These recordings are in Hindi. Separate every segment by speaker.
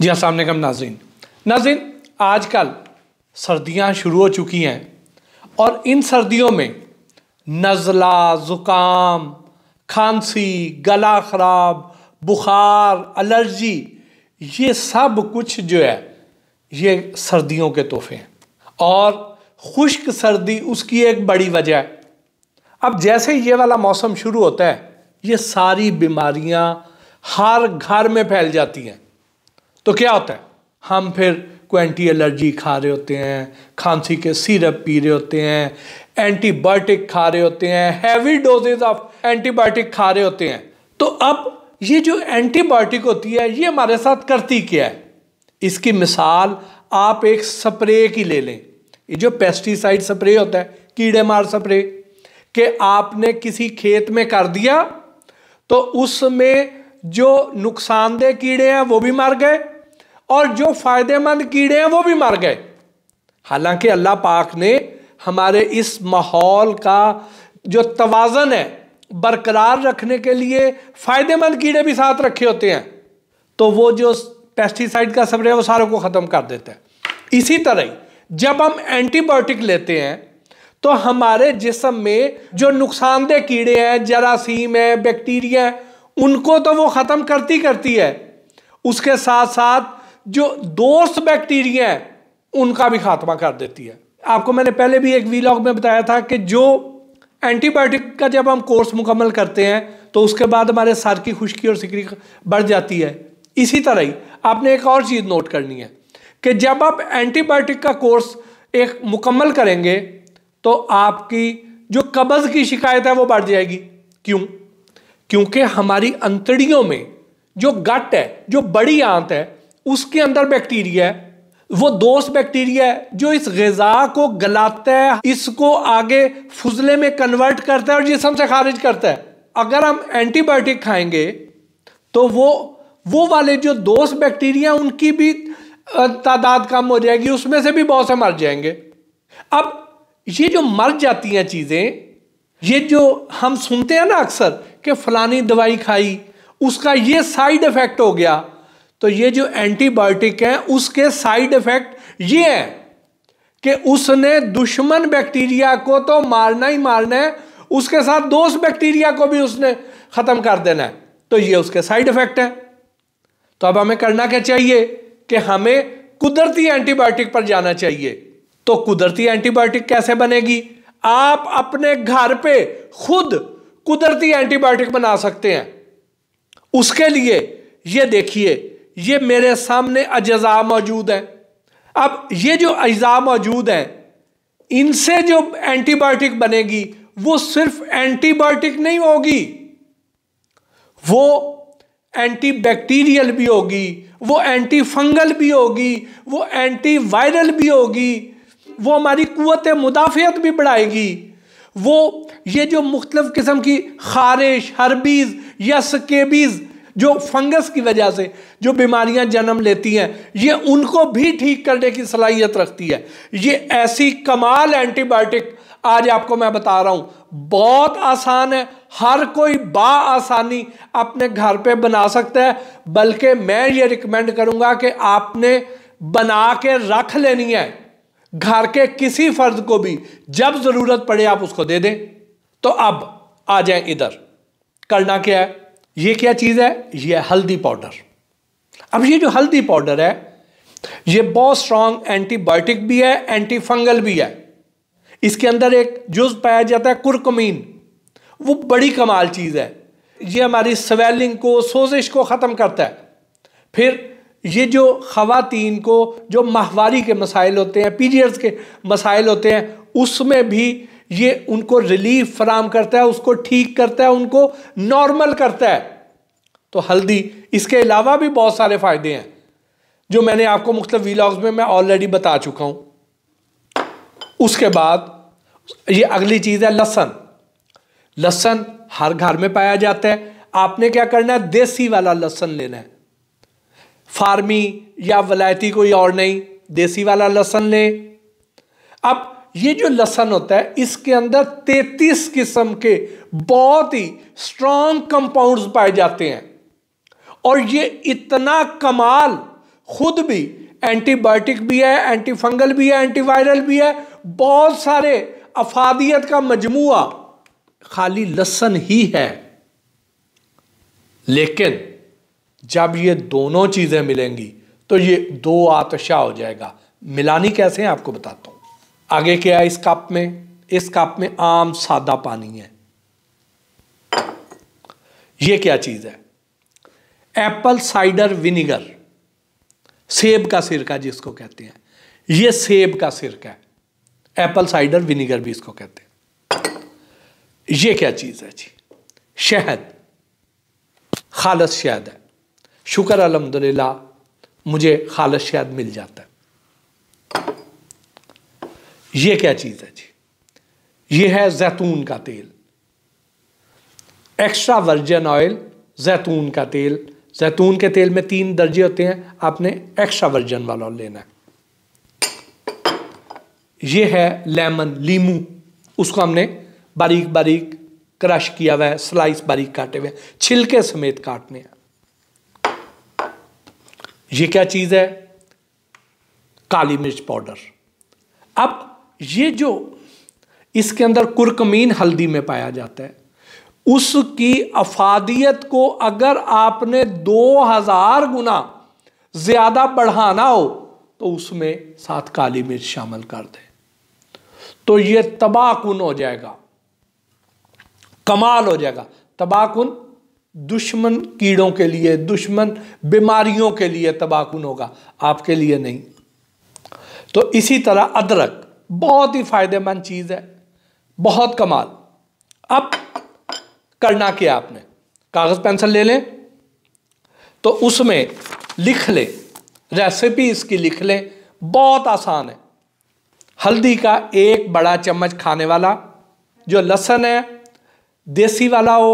Speaker 1: जी असल कम नाजीन आज आजकल सर्दियाँ शुरू हो चुकी हैं और इन सर्दियों में नज़ला ज़ुकाम खांसी गला ख़राब बुखार एलर्जी ये सब कुछ जो है ये सर्दियों के तोहफे हैं और खुश्क सर्दी उसकी एक बड़ी वजह है अब जैसे ये वाला मौसम शुरू होता है ये सारी बीमारियां हर घर में फैल जाती हैं तो क्या होता है हम फिर क्वेंटी एलर्जी खा रहे होते हैं खांसी के सिरप पी रहे होते हैं एंटीबायोटिक खा रहे होते हैं हैवी डोजेज ऑफ एंटीबायोटिक खा रहे होते हैं तो अब ये जो एंटीबायोटिक होती है ये हमारे साथ करती क्या है इसकी मिसाल आप एक स्प्रे की ले लें ये जो पेस्टिसाइड स्प्रे होता है कीड़े मार स्प्रे कि आपने किसी खेत में कर दिया तो उसमें जो नुकसानदेह कीड़े हैं वो भी मर गए और जो फ़ायदेमंद कीड़े हैं वो भी मर गए हालांकि अल्लाह पाक ने हमारे इस माहौल का जो तोज़न है बरकरार रखने के लिए फ़ायदेमंद कीड़े भी साथ रखे होते हैं तो वो जो पेस्टिसाइड का सब्रे है वो सारों को ख़त्म कर देता है इसी तरह ही जब हम एंटीबायोटिक लेते हैं तो हमारे जिसम में जो नुकसानदेह कीड़े हैं जरासीम है बैक्टीरिया उनको तो वो ख़त्म करती करती है उसके साथ साथ जो दोस्त बैक्टीरिया है उनका भी खात्मा कर देती है आपको मैंने पहले भी एक वीलॉग में बताया था कि जो एंटीबायोटिक का जब हम कोर्स मुकम्मल करते हैं तो उसके बाद हमारे सर की खुश्की और सिकरी बढ़ जाती है इसी तरह ही आपने एक और चीज़ नोट करनी है कि जब आप एंटीबायोटिक का कोर्स एक मुकम्मल करेंगे तो आपकी जो कब्ज़ की शिकायत है वो बढ़ जाएगी क्यों क्योंकि हमारी अंतड़ियों में जो गट है जो बड़ी आंत है उसके अंदर बैक्टीरिया है वो दोस्त बैक्टीरिया है जो इस गजा को गलाता है इसको आगे फुजले में कन्वर्ट करता है और जिसम से खारिज करता है अगर हम एंटीबायोटिक खाएंगे तो वो वो वाले जो दोस्त बैक्टीरिया उनकी भी तादाद कम हो जाएगी उसमें से भी बहुत से मर जाएंगे अब ये जो मर जाती हैं चीज़ें ये जो हम सुनते हैं ना अक्सर कि फलानी दवाई खाई उसका ये साइड इफ़ेक्ट हो गया तो ये जो एंटीबायोटिक है उसके साइड इफेक्ट ये है कि उसने दुश्मन बैक्टीरिया को तो मारना ही मारना है उसके साथ दोस्त बैक्टीरिया को भी उसने ख़त्म कर देना है तो ये उसके साइड इफेक्ट है तो अब हमें करना क्या चाहिए कि हमें कुदरती एंटीबायोटिक पर जाना चाहिए तो कुदरती एंटीबायोटिक कैसे बनेगी आप अपने घर पे खुद कुदरती एंटीबायोटिक बना सकते हैं उसके लिए ये देखिए ये मेरे सामने अज्जा मौजूद है अब ये जो अज्जा मौजूद हैं इनसे जो एंटीबायोटिक बनेगी वो सिर्फ एंटीबायोटिक नहीं होगी वो एंटी बैक्टीरियल भी होगी वो एंटी फंगल भी होगी वो एंटी वायरल भी होगी वो हमारी क़वत मुदाफियत भी बढ़ाएगी वो ये जो मुख्तफ़ किस्म की खारिश हरबीज़ या सकेबीज़ जो फंगस की वजह से जो बीमारियां जन्म लेती हैं ये उनको भी ठीक करने की सलाहियत रखती है ये ऐसी कमाल एंटीबायोटिक आज आपको मैं बता रहा हूँ बहुत आसान है हर कोई बा आसानी अपने घर पे बना सकता है बल्कि मैं ये रिकमेंड करूँगा कि आपने बना के रख लेनी है घर के किसी फर्द को भी जब ज़रूरत पड़े आप उसको दे दें तो अब आ जाए इधर करना क्या है ये क्या चीज़ है ये हल्दी पाउडर अब ये जो हल्दी पाउडर है ये बहुत स्ट्रांग एंटीबायोटिक भी है एंटी फंगल भी है इसके अंदर एक जुज पाया जाता है कुरकुमीन वो बड़ी कमाल चीज़ है ये हमारी स्वेलिंग को सोजिश को ख़त्म करता है फिर ये जो ख़वातीन को जो माहवारी के मसाइल होते हैं पीरियड्स के मसाइल होते हैं उसमें भी ये उनको रिलीफ फराम करता है उसको ठीक करता है उनको नॉर्मल करता है तो हल्दी इसके अलावा भी बहुत सारे फ़ायदे हैं जो मैंने आपको मुख्त वीलॉग्स में मैं ऑलरेडी बता चुका हूं उसके बाद ये अगली चीज़ है लहसन लहसन हर घर में पाया जाता है आपने क्या करना है देसी वाला लहसन लेना है फार्मी या वलायती कोई और नहीं देसी वाला लहसन ले अब ये जो लसन होता है इसके अंदर 33 किस्म के बहुत ही स्ट्रांग कंपाउंड्स पाए जाते हैं और ये इतना कमाल खुद भी एंटीबायोटिक भी है एंटीफंगल भी है एंटीवायरल भी है बहुत सारे अफादियत का मजमुआ खाली लसन ही है लेकिन जब ये दोनों चीज़ें मिलेंगी तो ये दो आतशा हो जाएगा मिलानी कैसे है आपको बताता हूं आगे क्या है इस कप में इस कप में आम सादा पानी है ये क्या चीज़ है एप्पल साइडर विनीगर सेब का सिरका जिसको कहते हैं ये सेब का सिरका है एप्पल साइडर विनीगर भी इसको कहते हैं ये क्या चीज़ है जी शहद खालस शहद है शुक्र अलहमदिल्ला मुझे खालस शहद मिल जाता है ये क्या चीज़ है जी ये है जैतून का तेल एक्स्ट्रा वर्जन ऑयल जैतून का तेल जैतून के तेल में तीन दर्जे होते हैं आपने एक्स्ट्रा वर्जन वाला लेना है ये है लेमन लीमू उसको हमने बारीक बारीक क्रश किया हुआ है स्लाइस बारीक काटे हुए छिलके समेत काटने हैं ये क्या चीज़ है काली मिर्च पाउडर अब ये जो इसके अंदर कुरकमीन हल्दी में पाया जाता है उसकी अफादियत को अगर आपने 2000 गुना ज़्यादा बढ़ाना हो तो उसमें साथ काली मिर्च शामिल कर दें तो ये तबाहकुन हो जाएगा कमाल हो जाएगा तबाकुन दुश्मन कीड़ों के लिए दुश्मन बीमारियों के लिए तबाकुन होगा आपके लिए नहीं तो इसी तरह अदरक बहुत ही फायदेमंद चीज़ है बहुत कमाल अब करना क्या आपने कागज़ पेंसिल ले लें तो उसमें लिख लें रेसिपी इसकी लिख लें बहुत आसान है हल्दी का एक बड़ा चम्मच खाने वाला जो लहसन है देसी वाला हो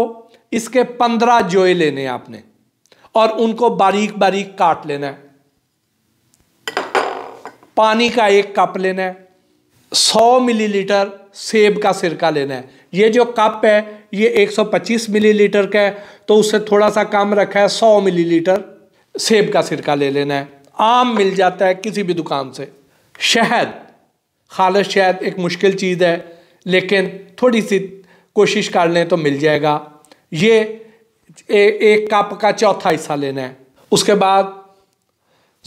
Speaker 1: इसके पंद्रह जोए लेने आपने और उनको बारीक बारीक काट लेना है पानी का एक कप लेना है 100 मिलीलीटर सेब का सिरका लेना है ये जो कप है ये 125 मिलीलीटर का है तो उससे थोड़ा सा कम रखा है 100 मिलीलीटर सेब का सिरका ले लेना है आम मिल जाता है किसी भी दुकान से शहद खालस शहद एक मुश्किल चीज़ है लेकिन थोड़ी सी कोशिश कर लें तो मिल जाएगा ये ए, एक कप का चौथा हिस्सा लेना है उसके बाद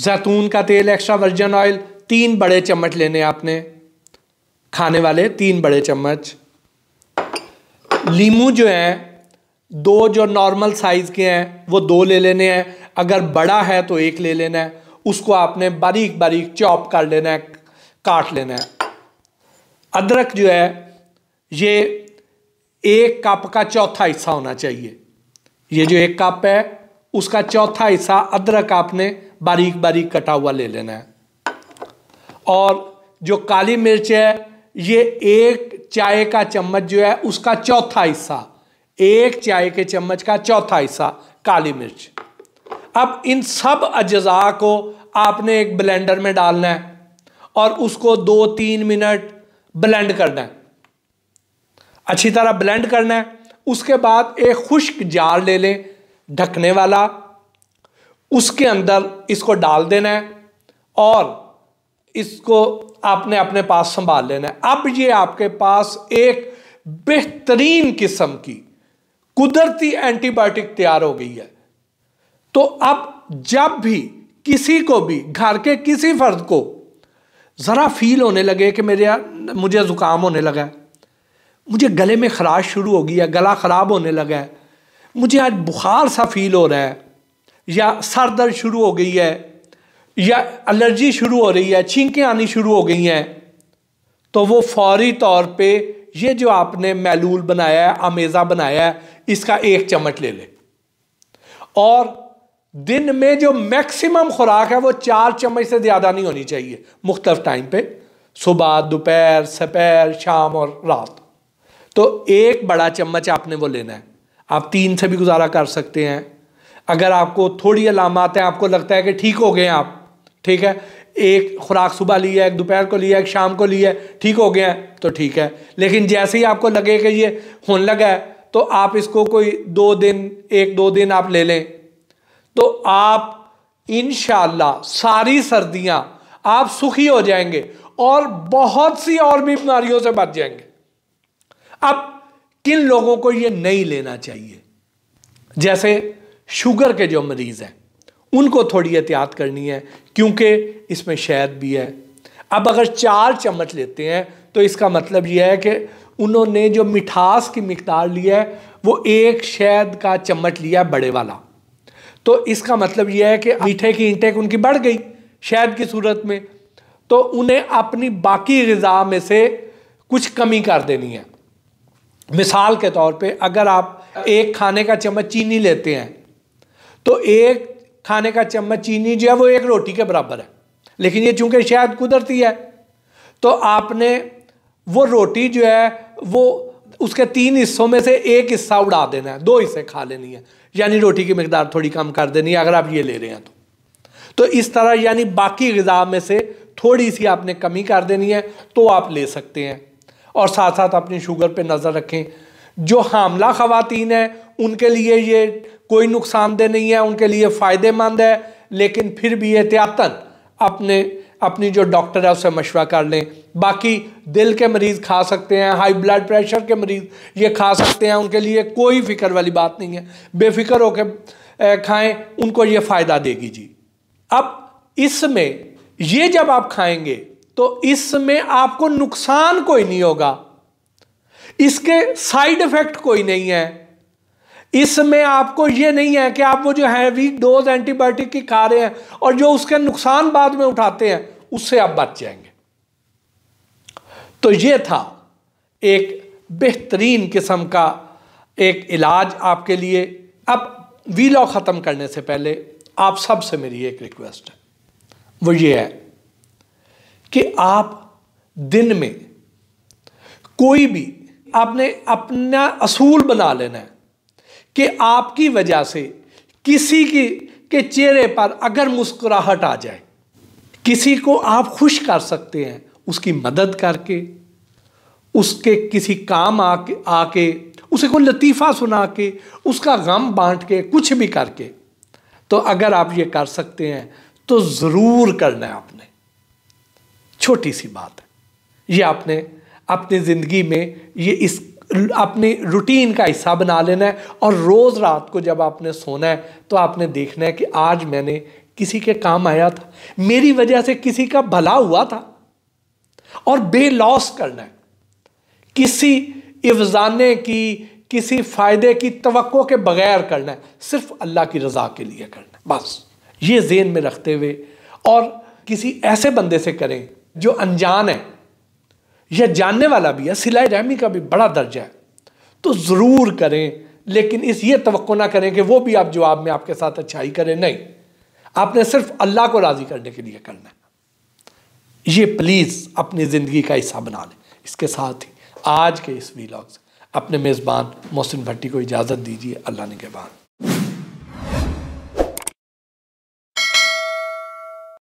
Speaker 1: जैतून का तेल एक्स्ट्रा वर्जन ऑयल तीन बड़े चम्मच लेने आपने खाने वाले तीन बड़े चम्मच लीमू जो है दो जो नॉर्मल साइज़ के हैं वो दो ले लेने हैं अगर बड़ा है तो एक ले लेना है उसको आपने बारीक बारीक चॉप कर लेना है काट लेना है अदरक जो है ये एक कप का चौथा हिस्सा होना चाहिए ये जो एक कप है उसका चौथा हिस्सा अदरक आपने बारीक बारीक कटा हुआ ले लेना है और जो काली मिर्च है ये एक चाय का चम्मच जो है उसका चौथा हिस्सा एक चाय के चम्मच का चौथा हिस्सा काली मिर्च अब इन सब अज्जा को आपने एक ब्लेंडर में डालना है और उसको दो तीन मिनट ब्लेंड करना है अच्छी तरह ब्लेंड करना है उसके बाद एक खुश्क जार ले लें ढकने वाला उसके अंदर इसको डाल देना है और इसको आपने अपने पास संभाल लेना है अब ये आपके पास एक बेहतरीन किस्म की कुदरती एंटीबायोटिक तैयार हो गई है तो अब जब भी किसी को भी घर के किसी फर्द को ज़रा फील होने लगे कि मेरे मुझे ज़ुकाम होने लगा है मुझे गले में खराश शुरू हो गई है गला ख़राब होने लगा है मुझे आज बुखार सा फील हो रहा है या सर दर्द शुरू हो गई है या एलर्जी शुरू हो रही है छींकें आनी शुरू हो गई हैं तो वो फौरी तौर पे ये जो आपने मैलूल बनाया है अमेज़ा बनाया है इसका एक चम्मच ले ले और दिन में जो मैक्सिमम खुराक है वो चार चम्मच से ज़्यादा नहीं होनी चाहिए मुख्तफ टाइम पे सुबह दोपहर सपहर शाम और रात तो एक बड़ा चम्मच आपने वो लेना है आप तीन से भी गुजारा कर सकते हैं अगर आपको थोड़ी अलामत हैं आपको लगता है कि ठीक हो गए आप ठीक है एक खुराक सुबह ली है एक दोपहर को ली है एक शाम को ली है ठीक हो गया है तो ठीक है लेकिन जैसे ही आपको लगे कि ये होने लगा है तो आप इसको कोई दो दिन एक दो दिन आप ले लें तो आप इन सारी सर्दियां आप सुखी हो जाएंगे और बहुत सी और भी बीमारियों से बच जाएंगे अब किन लोगों को ये नहीं लेना चाहिए जैसे शुगर के जो मरीज़ हैं उनको थोड़ी एहतियात करनी है क्योंकि इसमें शहद भी है अब अगर चार चम्मच लेते हैं तो इसका मतलब यह है कि उन्होंने जो मिठास की मकदार ली है वो एक शहद का चम्मच लिया बड़े वाला तो इसका मतलब यह है कि मीठे की इंटेक उनकी बढ़ गई शहद की सूरत में तो उन्हें अपनी बाकी गज़ा में से कुछ कमी कर देनी है मिसाल के तौर पे अगर आप एक खाने का चम्मच चीनी लेते हैं तो एक खाने का चम्मच चीनी जो है वो एक रोटी के बराबर है लेकिन ये चूंकि शायद कुदरती है तो आपने वो रोटी जो है वो उसके तीन हिस्सों में से एक हिस्सा उड़ा देना है दो हिस्से खा लेनी है यानी रोटी की मकदार थोड़ी कम कर देनी है अगर आप ये ले रहे हैं तो तो इस तरह यानी बाकी गज़ा में से थोड़ी सी आपने कमी कर देनी है तो आप ले सकते हैं और साथ साथ अपनी शुगर पर नज़र रखें जो हामला ख़वातीन हैं उनके लिए ये कोई नुकसानदेह नहीं है उनके लिए फ़ायदेमंद है लेकिन फिर भी एहतियातन अपने अपनी जो डॉक्टर है उससे मशवरा कर लें बाकी दिल के मरीज़ खा सकते हैं हाई ब्लड प्रेशर के मरीज़ ये खा सकते हैं उनके लिए कोई फ़िक्र वाली बात नहीं है बेफिक्र होकर खाएं उनको ये फ़ायदा देगी जी अब इसमें ये जब आप खाएंगे तो इसमें आपको नुकसान कोई नहीं होगा इसके साइड इफ़ेक्ट कोई नहीं है इसमें आपको ये नहीं है कि आप वो जो हैवी डोज एंटीबायोटिक की खा रहे हैं और जो उसके नुकसान बाद में उठाते हैं उससे आप बच जाएंगे तो ये था एक बेहतरीन किस्म का एक इलाज आपके लिए अब वीलॉ ख़त्म करने से पहले आप सब से मेरी एक रिक्वेस्ट है वो ये है कि आप दिन में कोई भी आपने अपना असूल बना लेना है कि आपकी वजह से किसी की के चेहरे पर अगर मुस्कुराहट आ जाए किसी को आप खुश कर सकते हैं उसकी मदद करके उसके किसी काम आके आके उसे को लतीफ़ा सुना के उसका गम बांट के कुछ भी करके तो अगर आप ये कर सकते हैं तो ज़रूर करना है आपने छोटी सी बात है ये आपने अपनी ज़िंदगी में ये इस अपनी रूटीन का हिस्सा बना लेना है और रोज़ रात को जब आपने सोना है तो आपने देखना है कि आज मैंने किसी के काम आया था मेरी वजह से किसी का भला हुआ था और बेलॉस करना है किसी इफजाने की किसी फ़ायदे की तो के बगैर करना है सिर्फ अल्लाह की रज़ा के लिए करना है बस ये जेन में रखते हुए और किसी ऐसे बंदे से करें जो अनजान है यह जानने वाला भी है सिलाई रहमी का भी बड़ा दर्जा है तो ज़रूर करें लेकिन इस ये तो ना करें कि वो भी आप जवाब में आपके साथ अच्छाई करें नहीं आपने सिर्फ अल्लाह को राज़ी करने के लिए करना है ये प्लीज़ अपनी ज़िंदगी का हिस्सा बना लें इसके साथ ही आज के इस वीलॉग से अपने मेज़बान मोहसिन भट्टी को इजाज़त दीजिए अल्लाह ने के बाद